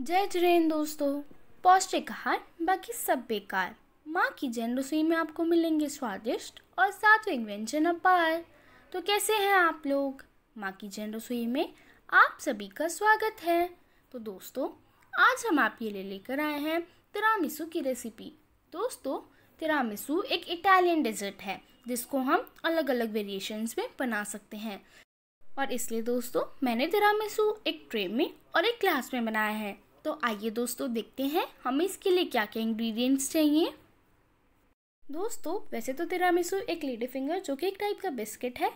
जय जरेन दोस्तों पौष्टिक आहार बाकी सब बेकार माँ की जैन रसोई में आपको मिलेंगे स्वादिष्ट और सात्विक व्यंजन अपार तो कैसे हैं आप लोग माँ की जैन रसोई में आप सभी का स्वागत है तो दोस्तों आज हम आपके लिए लेकर आए हैं तिरामिसु की रेसिपी दोस्तों तिरामिसु एक इटालियन डेजर्ट है जिसको हम अलग अलग वेरिएशंस में बना सकते हैं और इसलिए दोस्तों मैंने तिरामिसु एक ट्रे में और एक ग्लास में बनाया है तो आइए दोस्तों देखते हैं हमें इसके लिए क्या क्या इंग्रेडिएंट्स चाहिए दोस्तों वैसे तो तिरामिसू एक लेडी फिंगर जो कि एक टाइप का बिस्किट है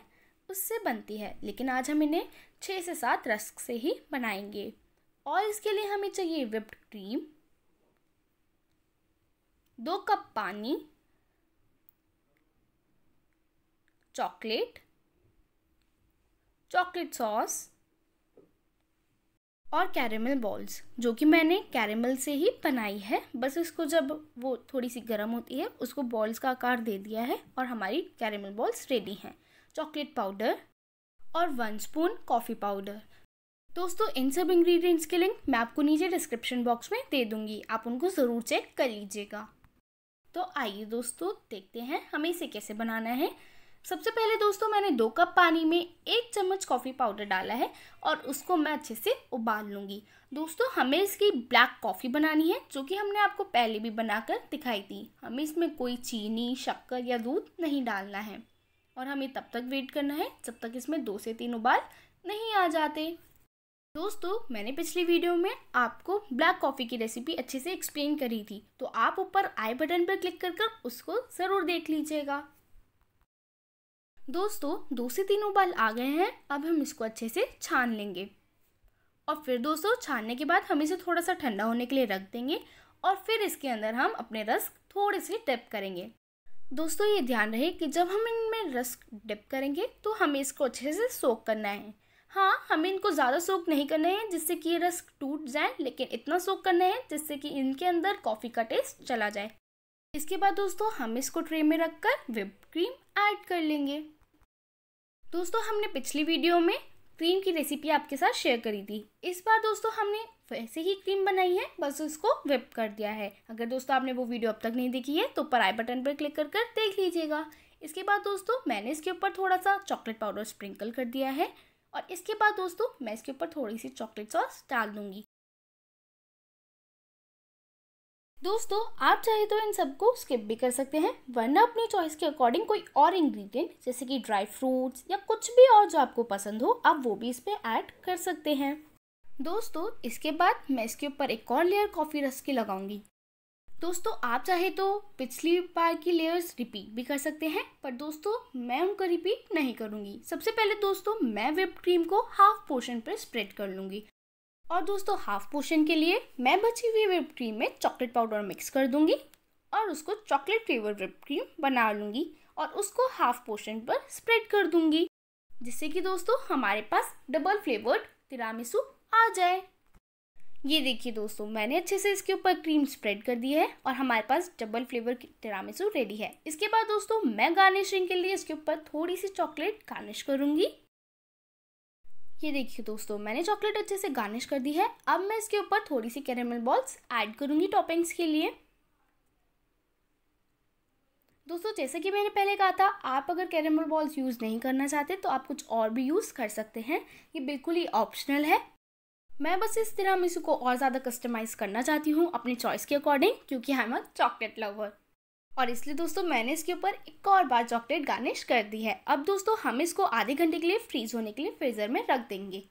उससे बनती है लेकिन आज हम इन्हें छः से सात रस्क से ही बनाएंगे और इसके लिए हमें चाहिए विप्ड क्रीम दो कप पानी चॉकलेट चॉकलेट सॉस और कैरेमल बॉल्स जो कि मैंने कैरेमल से ही बनाई है बस इसको जब वो थोड़ी सी गर्म होती है उसको बॉल्स का आकार दे दिया है और हमारी कैरेमल बॉल्स रेडी हैं चॉकलेट पाउडर और वन स्पून कॉफ़ी पाउडर दोस्तों इन सब इंग्रेडिएंट्स के लिंक मैं आपको नीचे डिस्क्रिप्शन बॉक्स में दे दूंगी आप उनको ज़रूर चेक कर लीजिएगा तो आइए दोस्तों देखते हैं हमें इसे कैसे बनाना है सबसे पहले दोस्तों मैंने दो कप पानी में एक चम्मच कॉफ़ी पाउडर डाला है और उसको मैं अच्छे से उबाल लूँगी दोस्तों हमें इसकी ब्लैक कॉफ़ी बनानी है जो कि हमने आपको पहले भी बनाकर दिखाई थी हमें इसमें कोई चीनी शक्कर या दूध नहीं डालना है और हमें तब तक वेट करना है जब तक इसमें दो से तीन उबाल नहीं आ जाते दोस्तों मैंने पिछली वीडियो में आपको ब्लैक कॉफ़ी की रेसिपी अच्छे से एक्सप्लेन करी थी तो आप ऊपर आई बटन पर क्लिक कर कर उसको ज़रूर देख लीजिएगा दोस्तों दो से तीन उबाल आ गए हैं अब हम इसको अच्छे से छान लेंगे और फिर दोस्तों छानने के बाद हम इसे थोड़ा सा ठंडा होने के लिए रख देंगे और फिर इसके अंदर हम अपने रस थोड़े से डिप करेंगे दोस्तों ये ध्यान रहे कि जब हम इनमें रस डिप करेंगे तो हमें इसको अच्छे से सोख करना है हाँ हमें इनको ज़्यादा सोख नहीं करना है जिससे कि ये रस टूट जाए लेकिन इतना सोख करना है जिससे कि इनके अंदर कॉफ़ी का टेस्ट चला जाए इसके बाद दोस्तों हम इसको ट्रे में रखकर विप क्रीम ऐड कर लेंगे दोस्तों हमने पिछली वीडियो में क्रीम की रेसिपी आपके साथ शेयर करी थी इस बार दोस्तों हमने वैसे ही क्रीम बनाई है बस उसको विप कर दिया है अगर दोस्तों आपने वो वीडियो अब तक नहीं देखी है तो ऊपर आई बटन पर क्लिक कर कर देख लीजिएगा इसके बाद दोस्तों मैंने इसके ऊपर थोड़ा सा चॉकलेट पाउडर स्प्रिंकल कर दिया है और इसके बाद दोस्तों मैं इसके ऊपर थोड़ी सी चॉकलेट सॉस डाल दूंगी दोस्तों आप चाहे तो इन सबको स्किप भी कर सकते हैं वरना अपनी चॉइस के अकॉर्डिंग कोई और इंग्रेडिएंट जैसे कि ड्राई फ्रूट्स या कुछ भी और जो आपको पसंद हो आप वो भी इसमें ऐड कर सकते हैं दोस्तों इसके बाद मैं इसके ऊपर एक और लेयर कॉफ़ी रस की लगाऊंगी दोस्तों आप चाहे तो पिछली बार की लेयर्स रिपीट भी कर सकते हैं पर दोस्तों मैं उनको रिपीट नहीं करूँगी सबसे पहले दोस्तों मैं विप क्रीम को हाफ पोर्शन पर स्प्रेड कर लूँगी और दोस्तों हाफ पोर्शन के लिए मैं बची हुई विप क्रीम में चॉकलेट पाउडर मिक्स कर दूंगी और उसको चॉकलेट फ्लेवर विप क्रीम बना लूँगी और उसको हाफ पोर्शन पर स्प्रेड कर दूंगी जिससे कि दोस्तों हमारे पास डबल फ्लेवर्ड तिरामिसु आ जाए ये देखिए दोस्तों मैंने अच्छे से इसके ऊपर क्रीम स्प्रेड कर दी है और हमारे पास डबल फ्लेवर तिरामिसु रेडी है इसके बाद दोस्तों मैं गार्निशिंग के लिए इसके ऊपर थोड़ी सी चॉकलेट गार्निश करूँगी ये देखिए दोस्तों मैंने चॉकलेट अच्छे से गार्निश कर दी है अब मैं इसके ऊपर थोड़ी सी कैरेमल बॉल्स ऐड करूँगी टॉपिंग्स के लिए दोस्तों जैसे कि मैंने पहले कहा था आप अगर कैरेमल बॉल्स यूज़ नहीं करना चाहते तो आप कुछ और भी यूज़ कर सकते हैं ये बिल्कुल ही ऑप्शनल है मैं बस इस तरह मिसू को और ज़्यादा कस्टमाइज़ करना चाहती हूँ अपनी चॉइस के अकॉर्डिंग क्योंकि I am a chocolate lover और इसलिए दोस्तों मैंने इसके ऊपर एक और बार चॉकलेट गार्निश कर दी है अब दोस्तों हम इसको आधे घंटे के लिए फ्रीज होने के लिए फ्रीज़र में रख देंगे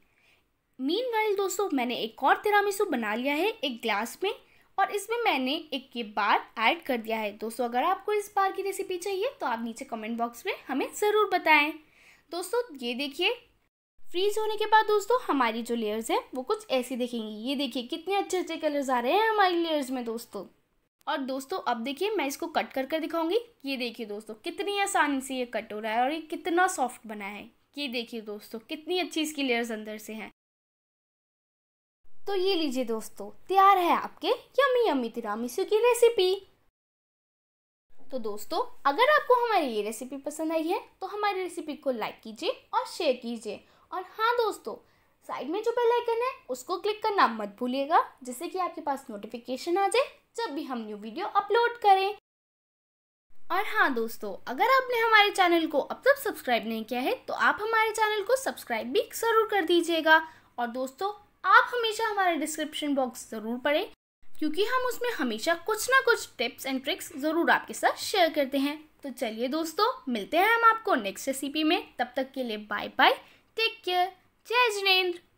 मीन वाइल दोस्तों मैंने एक और तिरामिसू बना लिया है एक ग्लास में और इसमें मैंने एक के बार ऐड कर दिया है दोस्तों अगर आपको इस बार की रेसिपी चाहिए तो आप नीचे कमेंट बॉक्स में हमें ज़रूर बताएं दोस्तों ये देखिए फ्रीज होने के बाद दोस्तों हमारी जो लेयर्स हैं वो कुछ ऐसी दिखेंगी ये देखिए कितने अच्छे अच्छे कलर्स आ रहे हैं हमारी लेयर्स में दोस्तों और दोस्तों अब देखिए मैं इसको कट कर कर दिखाऊंगी ये देखिए दोस्तों कितनी आसानी से ये कट हो रहा है और ये कितना सॉफ्ट बना है ये देखिए दोस्तों कितनी अच्छी इसकी लेयर्स अंदर से हैं तो ये लीजिए दोस्तों तैयार है आपके यमी यमी तिरामिसू की रेसिपी तो दोस्तों अगर आपको हमारी ये रेसिपी पसंद आई है तो हमारी रेसिपी को लाइक कीजिए और शेयर कीजिए और हाँ दोस्तों साइड में जो बेल आइकन है उसको क्लिक करना मत भूलिएगा जिससे कि आपके पास नोटिफिकेशन आ जाए जब भी हम न्यू वीडियो अपलोड करें और हाँ दोस्तों अगर आपने हमारे चैनल को अब तक सब्सक्राइब नहीं किया है तो आप हमारे चैनल को सब्सक्राइब भी ज़रूर कर दीजिएगा और दोस्तों आप हमेशा हमारे डिस्क्रिप्शन बॉक्स ज़रूर पढ़ें क्योंकि हम उसमें हमेशा कुछ ना कुछ टिप्स एंड ट्रिक्स ज़रूर आपके साथ शेयर करते हैं तो चलिए दोस्तों मिलते हैं हम आपको नेक्स्ट रेसिपी में तब तक के लिए bye bye take care Tchau, Genindro!